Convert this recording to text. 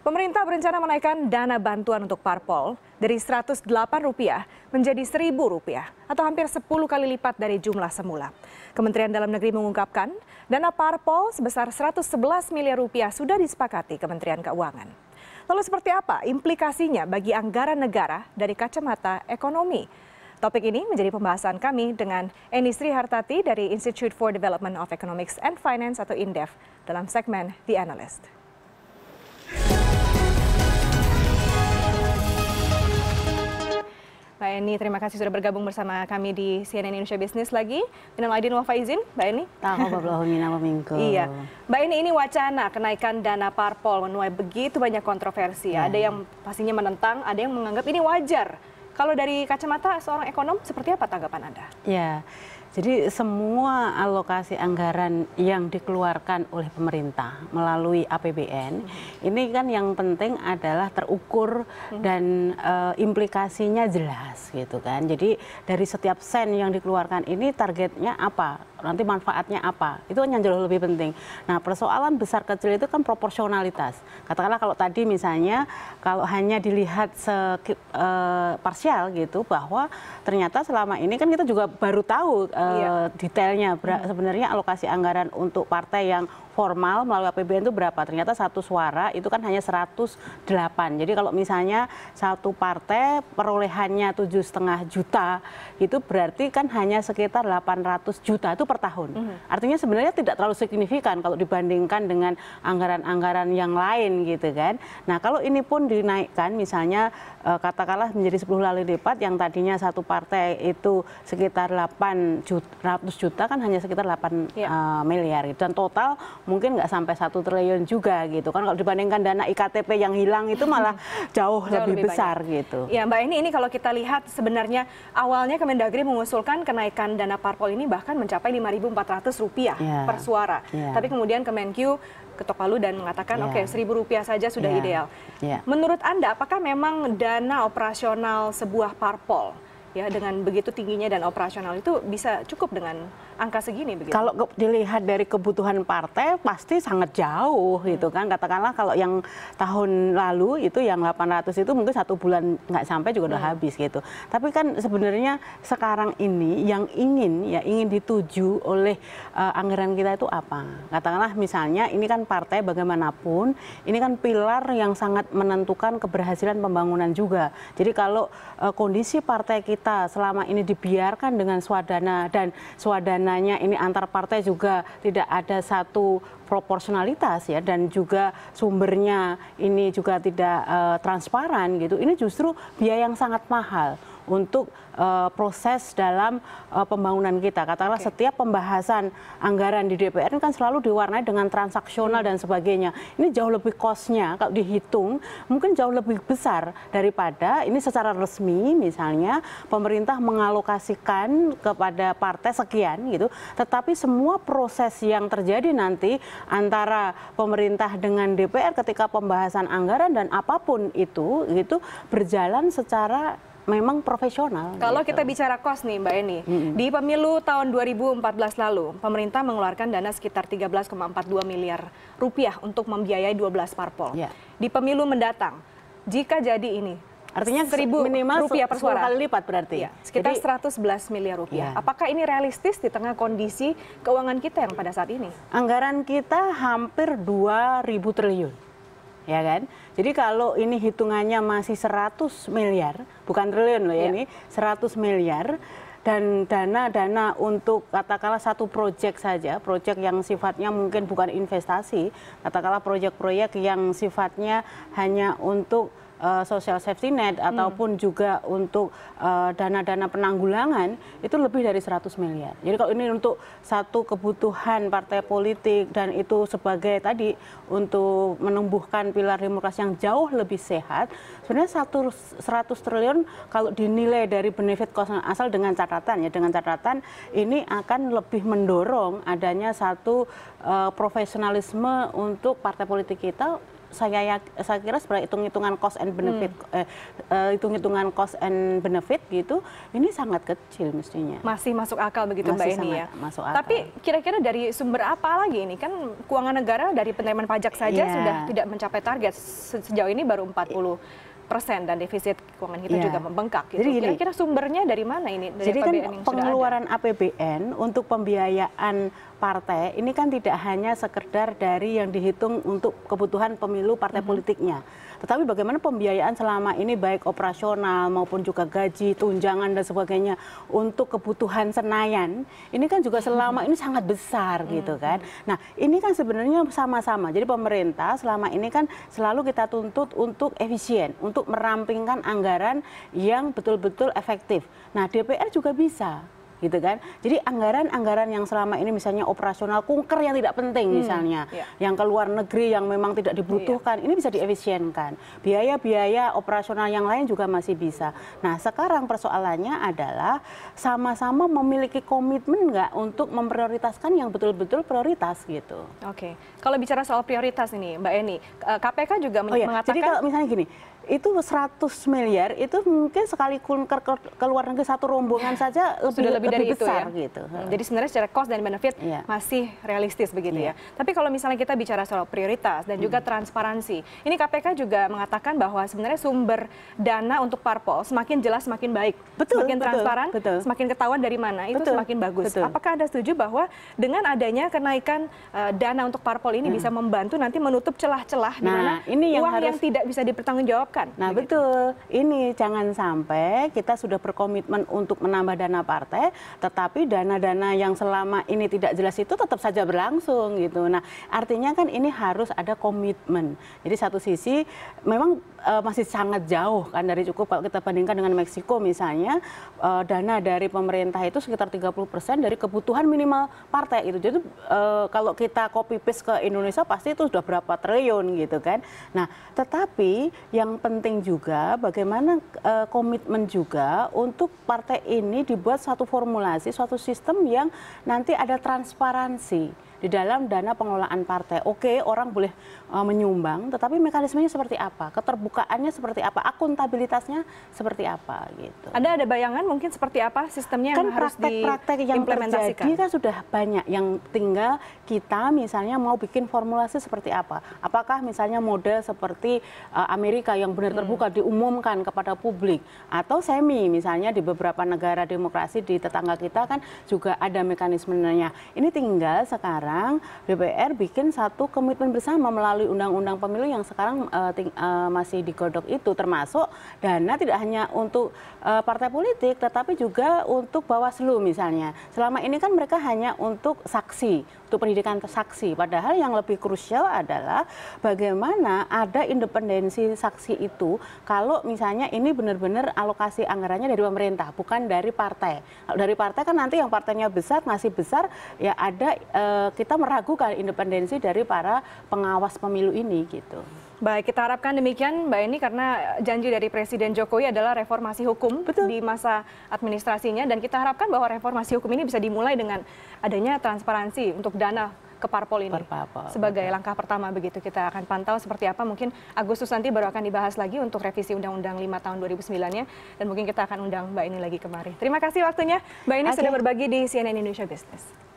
Pemerintah berencana menaikkan dana bantuan untuk parpol dari Rp108 menjadi Rp1.000 atau hampir 10 kali lipat dari jumlah semula. Kementerian Dalam Negeri mengungkapkan dana parpol sebesar 111 miliar rupiah sudah disepakati Kementerian Keuangan. Lalu seperti apa implikasinya bagi anggaran negara dari kacamata ekonomi? Topik ini menjadi pembahasan kami dengan Eni Sri Hartati dari Institute for Development of Economics and Finance atau INDEF dalam segmen The Analyst. Eni, terima kasih sudah bergabung bersama kami di CNN Indonesia Business lagi. Minal Aidin Wafa izin, Mbak Eni. Iya. Mbak Eni, ini wacana kenaikan dana parpol menuai begitu banyak kontroversi. Ya. Hmm. Ada yang pastinya menentang, ada yang menganggap ini wajar. Kalau dari kacamata seorang ekonom, seperti apa tanggapan Anda? Ya, yeah. Jadi semua alokasi anggaran yang dikeluarkan oleh pemerintah melalui APBN hmm. ini kan yang penting adalah terukur hmm. dan e, implikasinya jelas gitu kan. Jadi dari setiap sen yang dikeluarkan ini targetnya apa, nanti manfaatnya apa. Itu kan yang jauh lebih penting. Nah, persoalan besar kecil itu kan proporsionalitas. Katakanlah kalau tadi misalnya kalau hanya dilihat se, e, eh, parsial gitu bahwa ternyata selama ini kan kita juga baru tahu yeah. Iya. detailnya Ber hmm. sebenarnya alokasi anggaran untuk partai yang formal melalui APBN itu berapa? Ternyata satu suara itu kan hanya 108. Jadi kalau misalnya satu partai perolehannya tujuh setengah juta itu berarti kan hanya sekitar 800 juta itu per tahun. Mm Artinya sebenarnya tidak terlalu signifikan kalau dibandingkan dengan anggaran-anggaran yang lain gitu kan. Nah kalau ini pun dinaikkan misalnya eh, katakanlah menjadi 10 kali lipat yang tadinya satu partai itu sekitar 8 juta, ratus juta kan hanya sekitar 8 ya. uh, miliar gitu. dan total mungkin nggak sampai satu triliun juga gitu kan kalau dibandingkan dana IKTP yang hilang itu malah jauh, jauh lebih, lebih besar banyak. gitu. Ya Mbak ini ini kalau kita lihat sebenarnya awalnya Kemendagri mengusulkan kenaikan dana parpol ini bahkan mencapai empat 5400 rupiah ya. per suara. Ya. Tapi kemudian Kemenkyu ketok palu dan mengatakan yeah. oke okay, seribu rupiah saja sudah yeah. ideal. Yeah. Menurut anda apakah memang dana operasional sebuah parpol ya dengan begitu tingginya dan operasional itu bisa cukup dengan angka segini begitu? Kalau dilihat dari kebutuhan partai pasti sangat jauh hmm. gitu kan. Katakanlah kalau yang tahun lalu itu yang 800 itu mungkin satu bulan nggak sampai juga udah hmm. habis gitu. Tapi kan sebenarnya sekarang ini yang ingin ya ingin dituju oleh uh, anggaran kita itu apa? Katakanlah misalnya ini kan partai bagaimanapun ini kan pilar yang sangat menentukan keberhasilan pembangunan juga. Jadi kalau uh, kondisi partai kita selama ini dibiarkan dengan swadana dan swadana sebenarnya ini antar partai juga tidak ada satu proporsionalitas ya dan juga sumbernya ini juga tidak uh, transparan gitu. Ini justru biaya yang sangat mahal untuk eh, proses dalam eh, pembangunan kita. Katakanlah setiap pembahasan anggaran di DPR ini kan selalu diwarnai dengan transaksional dan sebagainya. Ini jauh lebih kosnya kalau dihitung mungkin jauh lebih besar daripada ini secara resmi misalnya pemerintah mengalokasikan kepada partai sekian gitu. Tetapi semua proses yang terjadi nanti antara pemerintah dengan DPR ketika pembahasan anggaran dan apapun itu gitu berjalan secara memang profesional. Kalau gitu. kita bicara kos nih Mbak Eni, -hmm. di pemilu tahun 2014 lalu, pemerintah mengeluarkan dana sekitar 13,42 miliar rupiah untuk membiayai 12 parpol. Yeah. Di pemilu mendatang, jika jadi ini, Artinya seribu minimal rupiah per suara. kali lipat berarti. Ya, sekitar Jadi, 111 miliar rupiah. Ya. Apakah ini realistis di tengah kondisi keuangan kita yang pada saat ini? Anggaran kita hampir 2.000 triliun ya kan? Jadi kalau ini hitungannya masih 100 miliar, bukan triliun loh ya, ya. ini 100 miliar dan dana-dana untuk katakanlah satu proyek saja, proyek yang sifatnya mungkin bukan investasi, katakanlah proyek-proyek yang sifatnya hanya untuk uh, social safety net hmm. ataupun juga untuk eh, dana-dana uh, penanggulangan itu lebih dari 100 miliar. Jadi kalau ini untuk satu kebutuhan partai politik dan itu sebagai tadi untuk menumbuhkan pilar demokrasi yang jauh lebih sehat, sebenarnya satu 100 triliun kalau dinilai dari benefit cost asal dengan catatan ya dengan catatan ini akan lebih mendorong adanya satu uh, profesionalisme untuk partai politik kita saya saya kira sebenarnya hitung-hitungan cost and benefit hmm. Eh, eh, hitung-hitungan cost and benefit gitu ini sangat kecil mestinya. Masih masuk akal begitu Masih Mbak ini ya. Masuk akal. Tapi kira-kira dari sumber apa lagi ini kan keuangan negara dari penerimaan pajak saja yeah. sudah tidak mencapai target sejauh ini baru 40 persen dan defisit keuangan kita yeah. juga membengkak. Gitu. Jadi kira-kira sumbernya dari mana ini? Dari jadi kan APBN kan pengeluaran APBN untuk pembiayaan partai ini kan tidak hanya sekedar dari yang dihitung untuk kebutuhan pemilu partai mm -hmm. politiknya. Tetapi bagaimana pembiayaan selama ini baik operasional maupun juga gaji, tunjangan dan sebagainya untuk kebutuhan Senayan ini kan juga selama mm -hmm. ini sangat besar mm -hmm. gitu mhm. kan. Nah, ini kan sebenarnya sama-sama. Jadi pemerintah selama ini kan selalu kita tuntut untuk efisien, untuk merampingkan anggaran yang betul-betul efektif. Nah, DPR juga bisa gitu kan. Jadi anggaran-anggaran yang selama ini misalnya operasional kunker yang tidak penting hmm. misalnya, yeah. yang ke luar negeri yang memang tidak dibutuhkan, yeah. ini bisa diefisienkan. Biaya-biaya operasional yang lain juga masih bisa. Nah, sekarang persoalannya adalah sama-sama memiliki komitmen nggak untuk memprioritaskan yang betul-betul prioritas gitu. Oke. Okay. Kalau bicara soal prioritas ini, Mbak Eni, KPK juga oh, iya. mengatakan Jadi kalau misalnya gini, itu 100 miliar itu mungkin sekali ke, ke luar negeri satu rombongan ya, saja lebih, Sudah lebih, lebih dari besar itu ya. gitu. Hmm, jadi sebenarnya secara cost dan benefit yeah. masih realistis begitu yeah. ya. Iya. Tapi kalau misalnya kita bicara soal prioritas dan juga hmm. transparansi, ini KPK juga mengatakan bahwa sebenarnya sumber dana untuk parpol semakin jelas semakin baik, betul, semakin betul, transparan, betul. semakin ketahuan dari mana itu betul, semakin bagus. Betul. Apakah Anda setuju bahwa dengan adanya kenaikan uh, dana untuk parpol ini hmm. bisa membantu nanti menutup celah-celah nah, di mana ini yang uang harus... yang tidak bisa dipertanggungjawab diharapkan. Nah begitu. betul, ini jangan sampai kita sudah berkomitmen untuk menambah dana partai, tetapi dana-dana yang selama ini tidak jelas itu tetap saja berlangsung gitu. Nah artinya kan ini harus ada komitmen. Jadi satu sisi memang e, masih sangat jauh kan dari cukup kalau kita bandingkan dengan Meksiko misalnya e, dana dari pemerintah itu sekitar 30 dari kebutuhan minimal partai itu. Jadi e, kalau kita copy paste ke Indonesia pasti itu sudah berapa triliun gitu kan. Nah tetapi yang penting juga bagaimana uh, komitmen juga untuk partai ini dibuat satu formulasi, suatu sistem yang nanti ada transparansi di dalam dana pengelolaan partai. Oke, orang boleh uh, menyumbang, tetapi mekanismenya seperti apa? Keterbukaannya seperti apa? Akuntabilitasnya seperti apa gitu. Ada ada bayangan mungkin seperti apa sistemnya kan yang praktek, harus praktek yang terjadi kan sudah banyak yang tinggal kita misalnya mau bikin formulasi seperti apa? Apakah misalnya model seperti uh, Amerika yang benar hmm. terbuka hmm. diumumkan kepada publik atau semi misalnya di beberapa negara demokrasi di tetangga kita kan juga ada mekanismenya. Ini tinggal sekarang sekarang DPR bikin satu komitmen bersama melalui undang-undang pemilu yang sekarang uh, ting, uh, masih digodok itu termasuk dana tidak hanya untuk uh, partai politik tetapi juga untuk Bawaslu misalnya. Selama ini kan mereka hanya untuk saksi, untuk pendidikan saksi. Padahal yang lebih krusial adalah bagaimana ada independensi saksi itu kalau misalnya ini benar-benar alokasi anggarannya dari pemerintah bukan dari partai. Dari partai kan nanti yang partainya besar ngasih besar ya ada kita meragukan independensi dari para pengawas pemilu ini gitu. Baik, kita harapkan demikian Mbak Eni karena janji dari Presiden Jokowi adalah reformasi hukum Betul. di masa administrasinya dan kita harapkan bahwa reformasi hukum ini bisa dimulai dengan adanya transparansi untuk dana ke parpol ini Perpapol. sebagai Betul. langkah pertama begitu kita akan pantau seperti apa mungkin Agustus nanti baru akan dibahas lagi untuk revisi Undang-Undang 5 tahun 2009 nya dan mungkin kita akan undang Mbak Ini lagi kemari. Terima kasih waktunya Mbak Ini okay. sudah berbagi di CNN Indonesia Business.